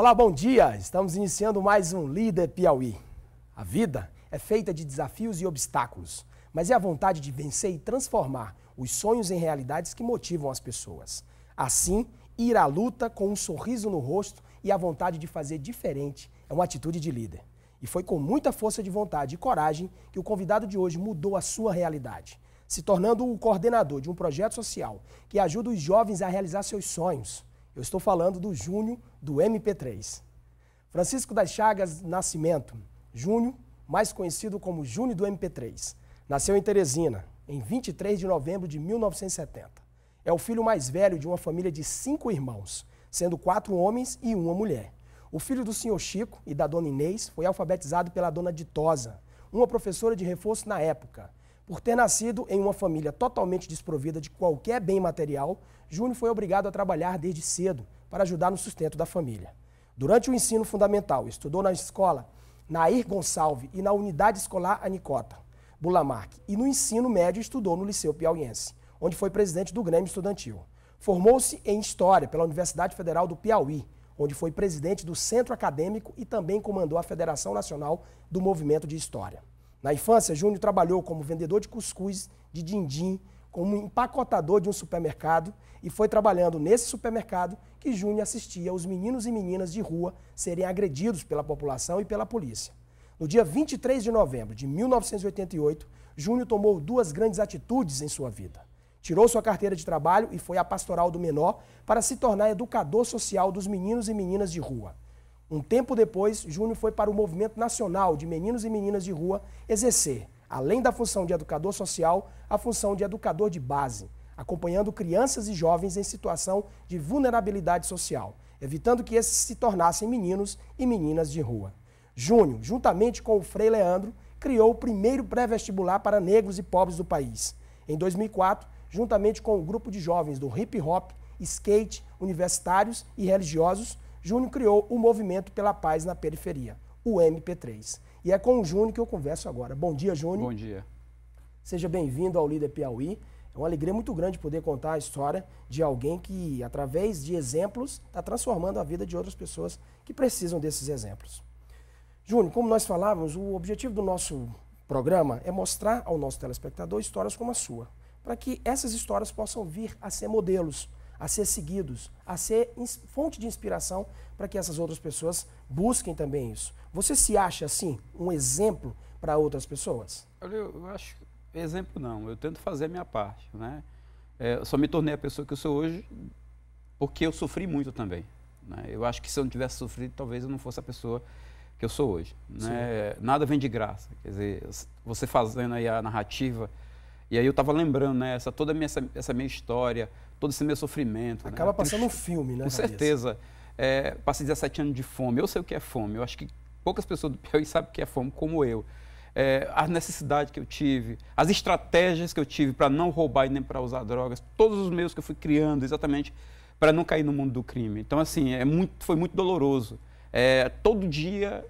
Olá, bom dia! Estamos iniciando mais um Líder Piauí. A vida é feita de desafios e obstáculos, mas é a vontade de vencer e transformar os sonhos em realidades que motivam as pessoas. Assim, ir à luta com um sorriso no rosto e a vontade de fazer diferente é uma atitude de líder. E foi com muita força de vontade e coragem que o convidado de hoje mudou a sua realidade, se tornando o coordenador de um projeto social que ajuda os jovens a realizar seus sonhos. Eu estou falando do Júnior do MP3. Francisco das Chagas Nascimento, Júnior, mais conhecido como Júnior do MP3, nasceu em Teresina em 23 de novembro de 1970. É o filho mais velho de uma família de cinco irmãos, sendo quatro homens e uma mulher. O filho do senhor Chico e da dona Inês foi alfabetizado pela dona Ditosa, uma professora de reforço na época. Por ter nascido em uma família totalmente desprovida de qualquer bem material, Júnior foi obrigado a trabalhar desde cedo para ajudar no sustento da família. Durante o ensino fundamental, estudou na escola Nair Gonçalves e na unidade escolar Anicota, Bulamarque, e no ensino médio estudou no Liceu Piauiense, onde foi presidente do Grêmio Estudantil. Formou-se em História pela Universidade Federal do Piauí, onde foi presidente do Centro Acadêmico e também comandou a Federação Nacional do Movimento de História. Na infância, Júnior trabalhou como vendedor de cuscuz, de dindim, como empacotador de um supermercado e foi trabalhando nesse supermercado que Júnior assistia os meninos e meninas de rua serem agredidos pela população e pela polícia. No dia 23 de novembro de 1988, Júnior tomou duas grandes atitudes em sua vida. Tirou sua carteira de trabalho e foi à pastoral do menor para se tornar educador social dos meninos e meninas de rua. Um tempo depois, Júnior foi para o Movimento Nacional de Meninos e Meninas de Rua exercer, além da função de educador social, a função de educador de base, acompanhando crianças e jovens em situação de vulnerabilidade social, evitando que esses se tornassem meninos e meninas de rua. Júnior, juntamente com o Frei Leandro, criou o primeiro pré-vestibular para negros e pobres do país. Em 2004, juntamente com o um grupo de jovens do hip hop, skate, universitários e religiosos, Júnior criou o Movimento pela Paz na Periferia, o MP3. E é com o Júnior que eu converso agora. Bom dia, Júnior. Bom dia. Seja bem-vindo ao Líder Piauí. É uma alegria muito grande poder contar a história de alguém que, através de exemplos, está transformando a vida de outras pessoas que precisam desses exemplos. Júnior, como nós falávamos, o objetivo do nosso programa é mostrar ao nosso telespectador histórias como a sua, para que essas histórias possam vir a ser modelos a ser seguidos, a ser fonte de inspiração para que essas outras pessoas busquem também isso. Você se acha, assim, um exemplo para outras pessoas? Olha, eu acho. Exemplo não, eu tento fazer a minha parte, né? É, eu só me tornei a pessoa que eu sou hoje porque eu sofri muito também. Né? Eu acho que se eu não tivesse sofrido, talvez eu não fosse a pessoa que eu sou hoje. Né? Nada vem de graça. Quer dizer, você fazendo aí a narrativa e aí eu estava lembrando, né, essa, toda minha, essa, essa, minha história, todo esse meu sofrimento. Né? Acaba né? passando um filme, né? Com certeza. É, passei 17 anos de fome. Eu sei o que é fome. Eu acho que poucas pessoas do Piauí sabem o que é fome, como eu. É, a necessidade que eu tive, as estratégias que eu tive para não roubar e nem para usar drogas, todos os meios que eu fui criando exatamente para não cair no mundo do crime. Então, assim, é muito, foi muito doloroso. É, todo dia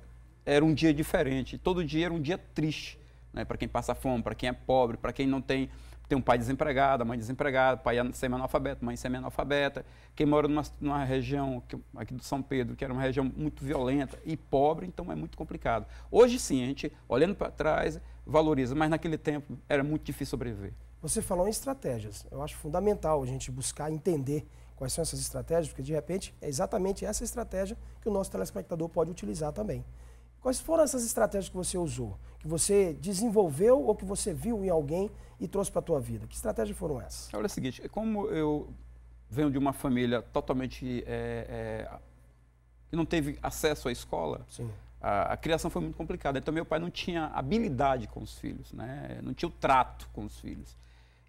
era um dia diferente, todo dia era um dia triste né? para quem passa fome, para quem é pobre, para quem não tem, tem um pai desempregado, mãe desempregada, pai é semi-analfabeto, mãe semi-analfabeta, quem mora numa, numa região que, aqui do São Pedro, que era uma região muito violenta e pobre, então é muito complicado. Hoje sim, a gente, olhando para trás, valoriza, mas naquele tempo era muito difícil sobreviver. Você falou em estratégias. Eu acho fundamental a gente buscar entender quais são essas estratégias, porque de repente é exatamente essa estratégia que o nosso telespectador pode utilizar também. Quais foram essas estratégias que você usou, que você desenvolveu ou que você viu em alguém e trouxe para a tua vida? Que estratégias foram essas? Olha é o seguinte, como eu venho de uma família totalmente é, é, que não teve acesso à escola, a, a, criação foi muito complicada. Então meu pai não tinha habilidade com os filhos, né? Não tinha o trato com os filhos.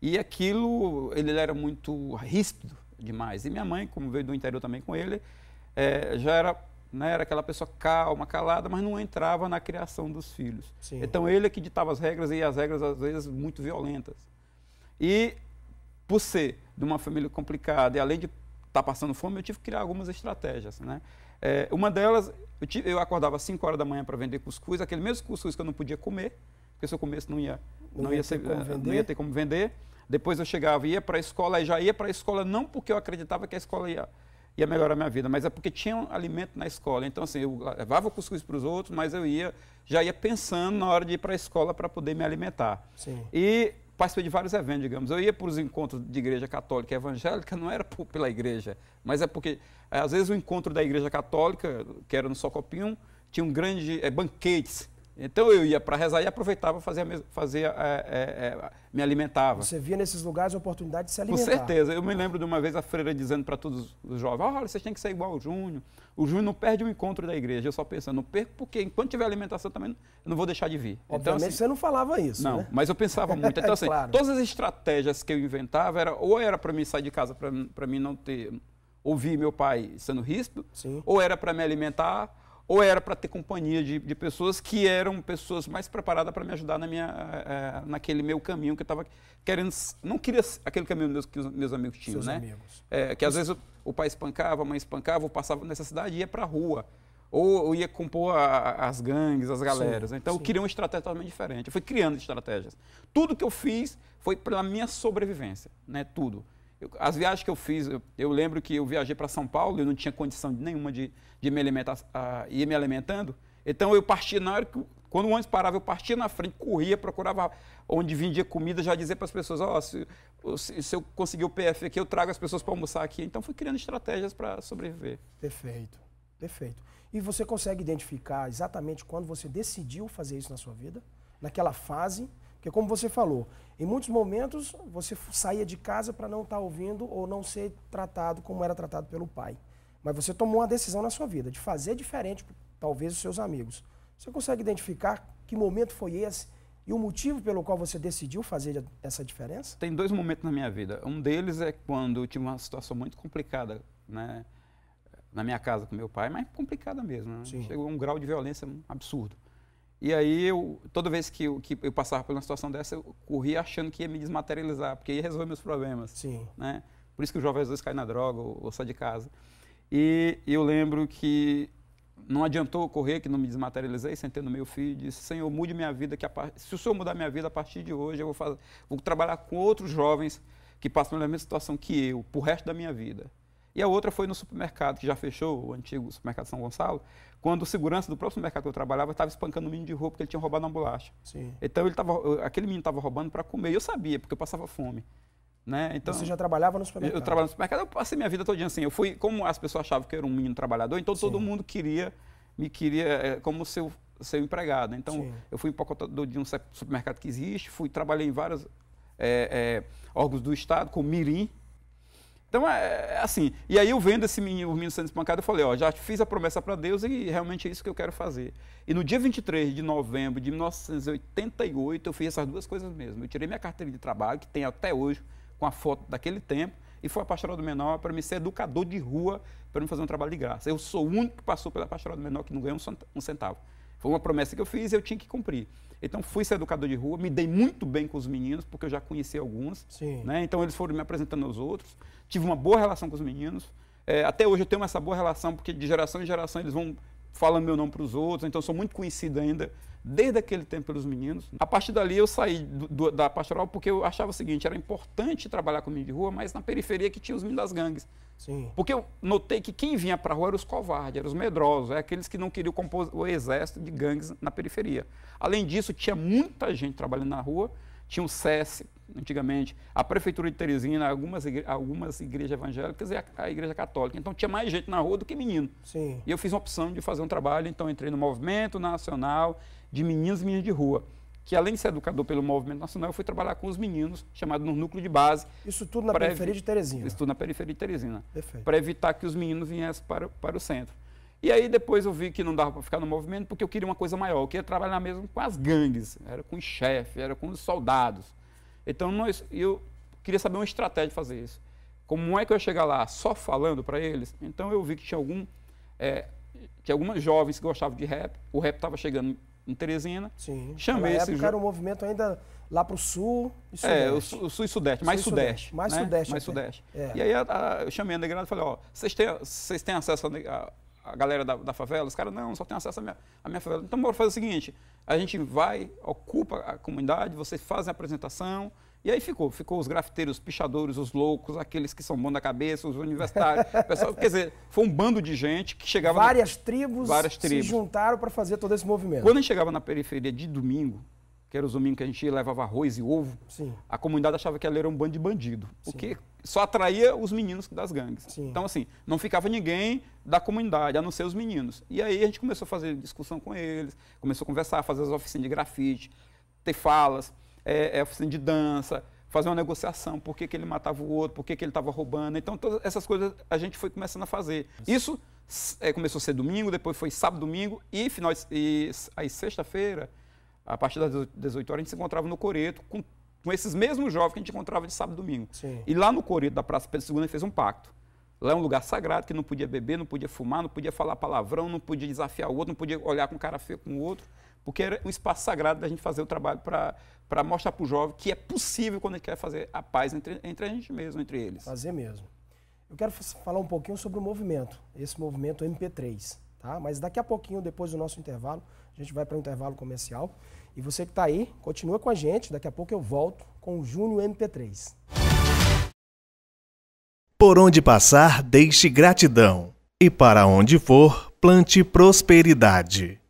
E aquilo, ele era muito ríspido demais. E minha mãe, como veio do interior também com ele, eh, já era né? era aquela pessoa calma, calada, mas não entrava na criação dos filhos. Sim. Então ele é que ditava as regras e as regras às vezes muito violentas. E por ser de uma família complicada e além de estar tá passando fome, eu tive que criar algumas estratégias, né? É, uma delas, eu, tive, eu acordava às 5 horas da manhã para vender cuscuz, aquele mesmo cuscuz que eu não podia comer, porque se eu comesse não ia, não, não ia, ser, é, não ia ter como vender. Depois eu chegava, e ia para a escola, e já ia para a escola não porque eu acreditava que a escola ia ia melhorar a minha vida. Mas é porque tinha um alimento na escola. Então, assim, eu levava o cuscuz para os outros, mas eu ia, já ia pensando na hora de ir para a escola para poder me alimentar. Sim. E participei de vários eventos, digamos. Eu ia para os encontros de igreja católica e evangélica, não era por, pela igreja, mas é porque, eh, às vezes, o encontro da igreja católica, que era no Socopinho, tinha um grande é, eh, banquetes então eu ia para rezar e aproveitava fazer, fazer é, é, é, me alimentava. Você via nesses lugares a oportunidade de se alimentar. Com certeza. Eu me lembro de uma vez a freira dizendo para todos os jovens, olha, vocês têm que ser igual ao Júnior. O Júnior não perde o um encontro da igreja. Eu só pensando, não perco porque enquanto tiver alimentação também eu não vou deixar de vir. Então, Obviamente então, assim, você não falava isso, Não, né? mas eu pensava muito. Então assim, claro. todas as estratégias que eu inventava, era, ou era para mim sair de casa, para mim não ter... Ouvir meu pai sendo ríspido, Sim. ou era para me alimentar, ou era para ter companhia de, de, pessoas que eram pessoas mais preparadas para me ajudar na minha, é, naquele meu caminho que eu estava querendo. Não queria aquele caminho que os meus amigos tinham, Seus né? Amigos. É, que às vezes o, o, pai espancava, a mãe espancava, eu passava necessidade e ia para a rua. Ou ia compor a, as gangues, as galeras. Então, sim, então sim. eu queria uma estratégia totalmente diferente. Eu fui criando estratégias. Tudo que eu fiz foi pela minha sobrevivência, né? Tudo. Eu, as viagens que eu fiz, eu, eu lembro que eu viajei para São Paulo, eu não tinha condição nenhuma de, de me alimentar, uh, ir me alimentando. Então eu partia na hora que. Quando o ônibus parava, eu partia na frente, corria, procurava onde vendia comida, já dizer para as pessoas, ó, oh, se, se, se, eu conseguir o PF aqui, eu trago as pessoas para almoçar aqui. Então fui criando estratégias para sobreviver. Perfeito, perfeito. E você consegue identificar exatamente quando você decidiu fazer isso na sua vida? Naquela fase porque como você falou, em muitos momentos você saía de casa para não estar tá ouvindo ou não ser tratado como era tratado pelo pai. Mas você tomou uma decisão na sua vida de fazer diferente, talvez, os seus amigos. Você consegue identificar que momento foi esse e o motivo pelo qual você decidiu fazer essa diferença? Tem dois momentos na minha vida. Um deles é quando eu tive uma situação muito complicada, né? Na minha casa com meu pai, mas complicada mesmo. Né? Chegou a um grau de violência absurdo. E aí, eu, toda vez que eu, que eu passava por uma situação dessa, eu corria achando que ia me desmaterializar, porque ia resolver meus problemas. Sim. Né? Por isso que o jovem às vezes cai na droga ou, ou sai de casa. E eu lembro que não adiantou correr, que não me desmaterializei, sentei no meu filho e disse, Senhor, mude minha vida, que par... se o Senhor mudar minha vida a partir de hoje, eu vou, fazer... vou trabalhar com outros jovens que passam pela mesma situação que eu, pro resto da minha vida. E a outra foi no supermercado, que já fechou, o antigo supermercado São Gonçalo, quando o segurança do próprio supermercado que eu trabalhava estava espancando o um menino de rua porque ele tinha roubado uma bolacha. Sim. Então ele tava, aquele menino estava roubando para comer. E eu sabia, porque eu passava fome. Né? Então, Você já trabalhava no supermercado? Eu, eu trabalhava no supermercado, eu passei minha vida todinha assim. Eu fui, como as pessoas achavam que eu era um menino trabalhador, então Sim. todo mundo queria, me queria é, como seu, seu empregado. Então Sim. eu fui empacotador de um supermercado que existe, fui, trabalhei em vários é, é, órgãos do Estado, como Mirim, então, é, é, assim. E aí eu vendo esse menino, o menino sendo espancado, eu falei, ó, já fiz a promessa para Deus e realmente é isso que eu quero fazer. E no dia 23 de novembro de 1988, eu fiz essas duas coisas mesmo. Eu tirei minha carteira de trabalho, que tem até hoje, com a foto daquele tempo, e fui à Pastoral do Menor para me ser educador de rua, para me fazer um trabalho de graça. Eu sou o único que passou pela Pastoral do Menor que não ganhou um centavo. Foi uma promessa que eu fiz e eu tinha que cumprir. Então fui ser educador de rua, me dei muito bem com os meninos, porque eu já conheci alguns. Né? Então eles foram me apresentando aos outros. Tive uma boa relação com os meninos. É, até hoje eu tenho essa boa relação, porque de geração em geração eles vão falando meu nome para os outros, então sou muito conhecido ainda desde aquele tempo pelos meninos. A partir dali eu saí do, do, da pastoral porque eu achava o seguinte, era importante trabalhar com menino de rua, mas na periferia que tinha os meninos das gangues. Sim. Porque eu notei que quem vinha para a rua eram os covardes, eram os medrosos, eram é aqueles que não queriam compor o exército de gangues na periferia. Além disso, tinha muita gente trabalhando na rua, tinha o SESC, antigamente, a prefeitura de Teresina, algumas, igre algumas igrejas evangélicas e a, a, igreja católica. Então tinha mais gente na rua do que menino. Sim. E eu fiz uma opção de fazer um trabalho, então entrei no Movimento Nacional de Meninos e Meninas de Rua. Que além de ser educador pelo Movimento Nacional, eu fui trabalhar com os meninos, chamado no núcleo de base. Isso tudo na periferia de Teresina. Isso tudo na periferia de Teresina. Perfeito. Para evitar que os meninos viessem para, para o centro. E aí depois eu vi que não dava para ficar no movimento porque eu queria uma coisa maior. Eu queria trabalhar mesmo com as gangues, era com os chefes, era com os soldados. Então, nós, eu queria saber uma estratégia de fazer isso. Como é que eu ia chegar lá só falando para eles? Então, eu vi que tinha algum. É, tinha algumas jovens que gostavam de rap, o rap estava chegando em Teresina. Sim. Chamei esses jovens. época era um movimento ainda lá para é, o sul e sudeste. É, o, sul, sul e sudeste, mais Sudeste. Mais sudeste, sudeste. Mais né? sudeste. Mais sudeste. É. E aí a, a, eu chamei a negrada e falei, ó, vocês têm, vocês têm acesso a, a a galera da, da, favela, os caras, não, só tem acesso à minha, à minha favela. Então, bora fazer o seguinte, a gente vai, ocupa a comunidade, vocês fazem a apresentação, e aí ficou, ficou os grafiteiros, os pichadores, os loucos, aqueles que são bons da cabeça, os universitários, pessoal, quer dizer, foi um bando de gente que chegava... Várias, no... tribos, várias tribos se juntaram para fazer todo esse movimento. Quando a gente chegava na periferia de domingo, que era os domingos que a gente levava arroz e ovo, Sim. a comunidade achava que ali era um bando de bandido, porque Sim só atraía os meninos das gangues. Sim. Então, assim, não ficava ninguém da comunidade, a não ser os meninos. E aí a gente começou a fazer discussão com eles, começou a conversar, fazer as oficinas de grafite, ter falas, é, é, oficina de dança, fazer uma negociação, por que, que ele matava o outro, por que, que ele estava roubando. Então, todas essas coisas a gente foi começando a fazer. Isso é, começou a ser domingo, depois foi sábado, domingo e final e, aí sexta-feira, a partir das 18 horas, a gente se encontrava no Coreto com com esses mesmos jovens que a gente encontrava de sábado e domingo. Sim. E lá no Corinto da Praça Pedro II, ele fez um pacto. Lá é um lugar sagrado que não podia beber, não podia fumar, não podia falar palavrão, não podia desafiar o outro, não podia olhar com cara feia com o outro, porque era um espaço sagrado da gente fazer o trabalho para mostrar para o jovem que é possível quando ele quer fazer a paz entre, entre a gente mesmo, entre eles. Fazer mesmo. Eu quero falar um pouquinho sobre o movimento, esse movimento MP3. Tá? Mas daqui a pouquinho, depois do nosso intervalo, a gente vai para o intervalo comercial. E você que está aí, continua com a gente. Daqui a pouco eu volto com o Júnior MP3. Por onde passar, deixe gratidão. E para onde for, plante prosperidade.